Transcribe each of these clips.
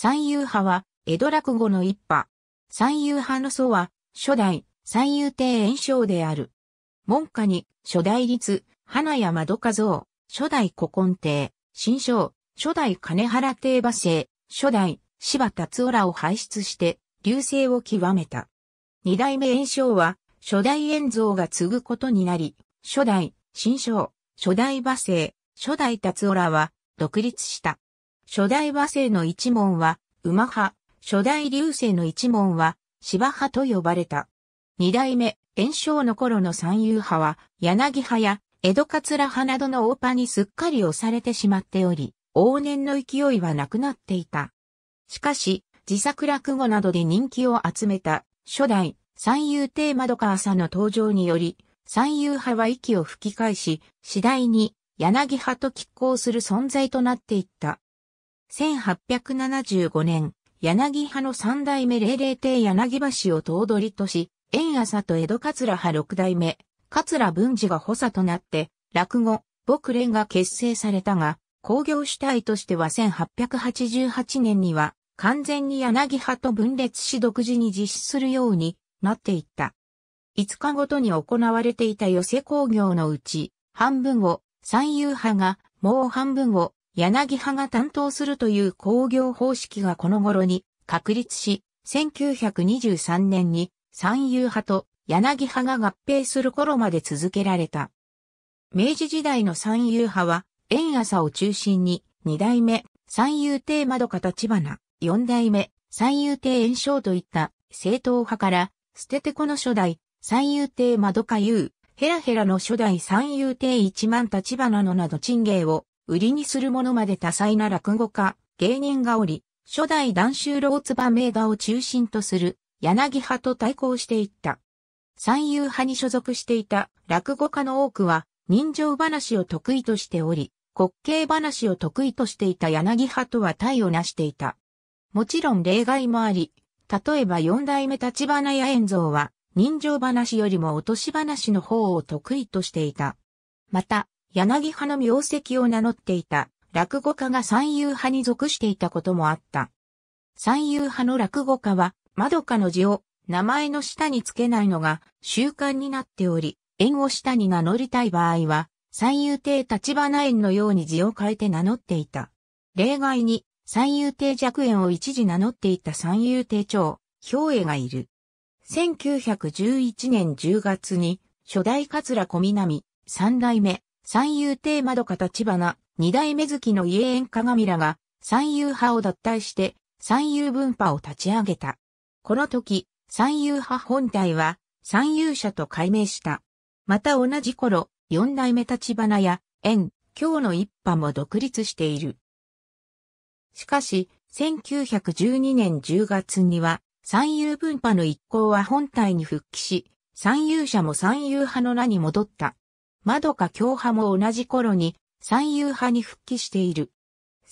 三遊派は、江戸落語の一派。三遊派の祖は、初代、三遊亭炎章である。門下に、初代立、花屋窓和造、初代古今亭、新章、初代金原亭馬生、初代、柴達夫らを輩出して、流星を極めた。二代目炎章は、初代炎蔵が継ぐことになり、初代、新章、初代馬生、初代達夫らは、独立した。初代和製の一門は、馬派、初代流星の一門は、芝派と呼ばれた。二代目、炎章の頃の三遊派は、柳派や、江戸桂派などの大パにすっかり押されてしまっており、往年の勢いはなくなっていた。しかし、自作落語などで人気を集めた、初代、三遊亭窓川さんの登場により、三遊派は息を吹き返し、次第に、柳派と拮抗する存在となっていった。1875年、柳派の三代目霊霊帝柳橋を頭取とし、縁朝と江戸桂派六代目、桂文治が補佐となって、落語、牧連が結成されたが、工業主体としては1888年には、完全に柳派と分裂し独自に実施するようになっていった。5日ごとに行われていた寄せ工業のうち、半分を、三遊派が、もう半分を、柳葉が担当するという工業方式がこの頃に確立し、1923年に三遊派と柳葉が合併する頃まで続けられた。明治時代の三遊派は、円朝を中心に、二代目、三遊亭窓か立花、四代目、三遊亭炎章といった正統派から、捨ててこの初代、三遊亭窓か優、ヘラヘラの初代三遊亭一万立花のなど陳芸を売りにするものまで多彩な落語家、芸人がおり、初代男州老妻名画を中心とする柳派と対抗していった。三遊派に所属していた落語家の多くは人情話を得意としており、滑稽話を得意としていた柳派とは対をなしていた。もちろん例外もあり、例えば四代目立花や円蔵は人情話よりも落とし話の方を得意としていた。また、柳派の名跡を名乗っていた落語家が三遊派に属していたこともあった。三遊派の落語家は、窓かの字を名前の下につけないのが習慣になっており、縁を下に名乗りたい場合は、三遊亭立花園のように字を変えて名乗っていた。例外に、三遊亭弱園を一時名乗っていた三遊亭長、兵衛がいる。1911年10月に、初代桂小南、三代目、三遊亭窓か立花、二代目月の家縁鏡らが、三遊派を脱退して、三遊文派を立ち上げた。この時、三遊派本体は、三遊者と改名した。また同じ頃、四代目立花や、縁、今日の一派も独立している。しかし、1912年10月には、三遊分派の一行は本体に復帰し、三遊者も三遊派の名に戻った。窓か教派も同じ頃に三遊派に復帰している。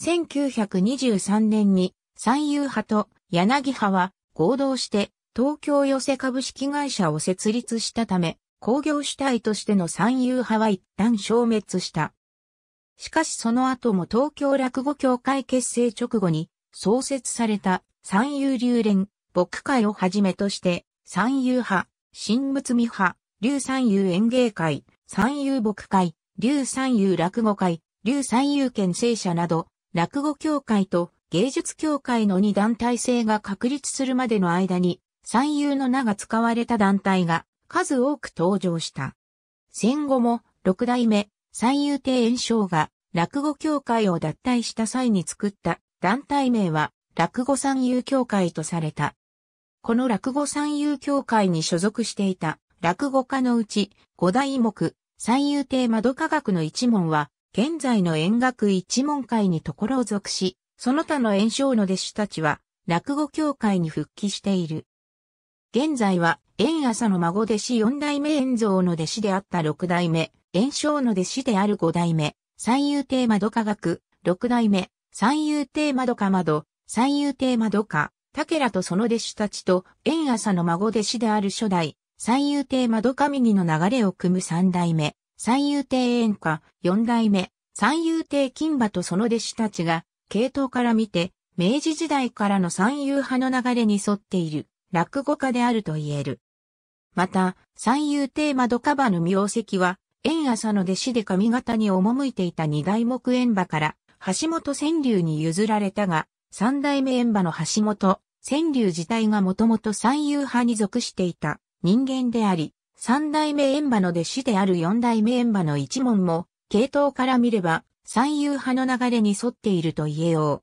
1923年に三遊派と柳派は合同して東京寄せ株式会社を設立したため、工業主体としての三遊派は一旦消滅した。しかしその後も東京落語協会結成直後に創設された三遊流連、牧会をはじめとして、三遊派、新仏美派、流三遊演芸会、三遊牧会、竜三遊落語会、竜三遊県聖者など、落語協会と芸術協会の二団体制が確立するまでの間に、三遊の名が使われた団体が数多く登場した。戦後も六代目三遊亭炎章が落語協会を脱退した際に作った団体名は落語三遊協会とされた。この落語三遊協会に所属していた落語家のうち五代目三遊亭窓科学の一門は、現在の円学一門会にところを属し、その他の演唱の弟子たちは、落語協会に復帰している。現在は、円朝の孫弟子四代目円蔵の弟子であった六代目、演唱の弟子である五代目、三遊亭窓科学、六代目、三遊亭窓科窓、三遊亭窓科、竹らとその弟子たちと、円朝の孫弟子である初代、三遊亭窓上にの流れを組む三代目、三遊亭円歌、四代目、三遊亭金馬とその弟子たちが、系統から見て、明治時代からの三遊派の流れに沿っている、落語家であると言える。また、三遊亭窓カバの名跡は、円朝の弟子で上方に赴いていた二代目円馬から、橋本川柳に譲られたが、三代目円馬の橋本、川柳自体がもともと三遊派に属していた。人間であり、三代目円馬の弟子である四代目円馬の一門も、系統から見れば、三遊派の流れに沿っていると言えよ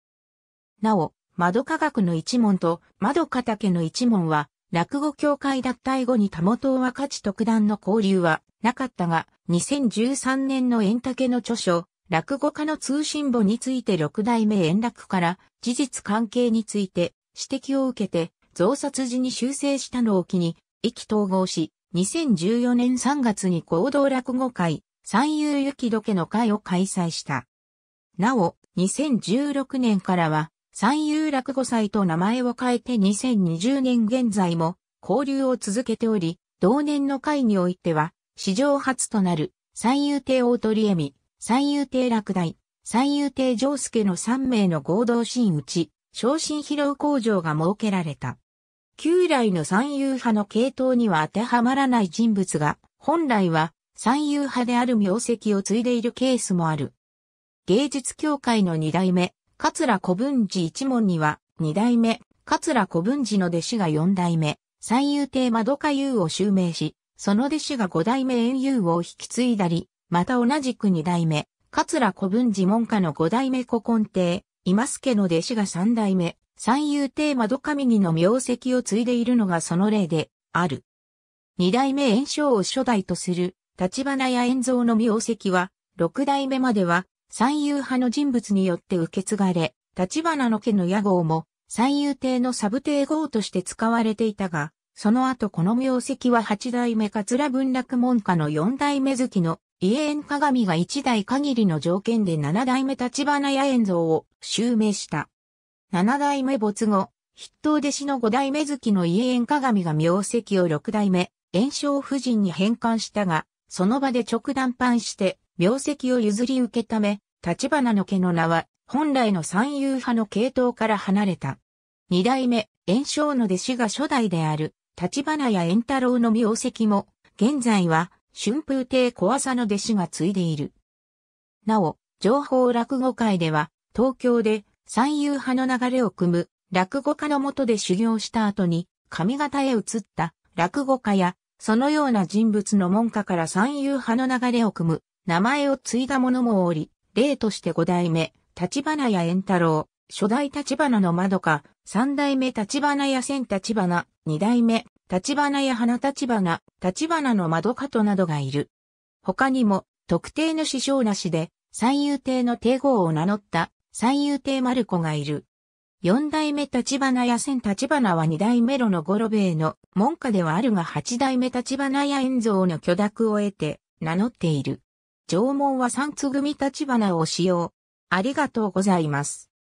う。なお、窓科学の一門と窓畑の一門は、落語協会脱退後にたもと価値。特段の交流はなかったが、2013年の円竹の著書、落語家の通信簿について六代目円楽から事実関係について指摘を受けて、増刷時に修正したのを機に、意気統合し、2014年3月に合同落語会、三遊雪時けの会を開催した。なお、2016年からは、三遊落語祭と名前を変えて2020年現在も交流を続けており、同年の会においては、史上初となる三遊亭大鳥恵美、三遊亭落大、三遊亭上介の3名の合同新ち、昇進披露工場が設けられた。旧来の三遊派の系統には当てはまらない人物が、本来は三遊派である名跡を継いでいるケースもある。芸術協会の二代目、桂古文寺一門には、二代目、桂古文寺の弟子が四代目、三遊亭窓か優を襲名し、その弟子が五代目円優を引き継いだり、また同じく二代目、桂古文寺門下の五代目古今亭、今助の弟子が三代目、三遊亭窓上にの名跡を継いでいるのがその例で、ある。二代目炎章を初代とする、立花や炎蔵の名跡は、六代目までは、三遊派の人物によって受け継がれ、立花の家の屋号も、三遊亭のサブ亭号として使われていたが、その後この名跡は八代目桂文楽門下の四代目月の家縁鏡が一代限りの条件で七代目立花屋縁像を襲名した。七代目没後、筆頭弟子の五代目月の家縁鏡が名跡を六代目、炎症夫人に返還したが、その場で直談判して、名跡を譲り受けため、立花の家の名は、本来の三遊派の系統から離れた。二代目、炎章の弟子が初代である、立花や炎太郎の名跡も、現在は、春風亭小朝の弟子が継いでいる。なお、情報落語界では、東京で三遊派の流れを組む落語家のもとで修行した後に、上方へ移った落語家や、そのような人物の門下から三遊派の流れを組む、名前を継いだ者もおり、例として五代目、立花屋円太郎、初代立花の窓か、三代目立花屋千立花、二代目立花や花立花、立花の窓角などがいる。他にも、特定の師匠なしで、三遊亭の帝号を名乗った三遊亭丸子がいる。四代目立花や千立花は二代目路の五郎兵衛の門下ではあるが八代目立花や円蔵の許諾を得て名乗っている。縄文は三つ組立花を使用。ありがとうございます。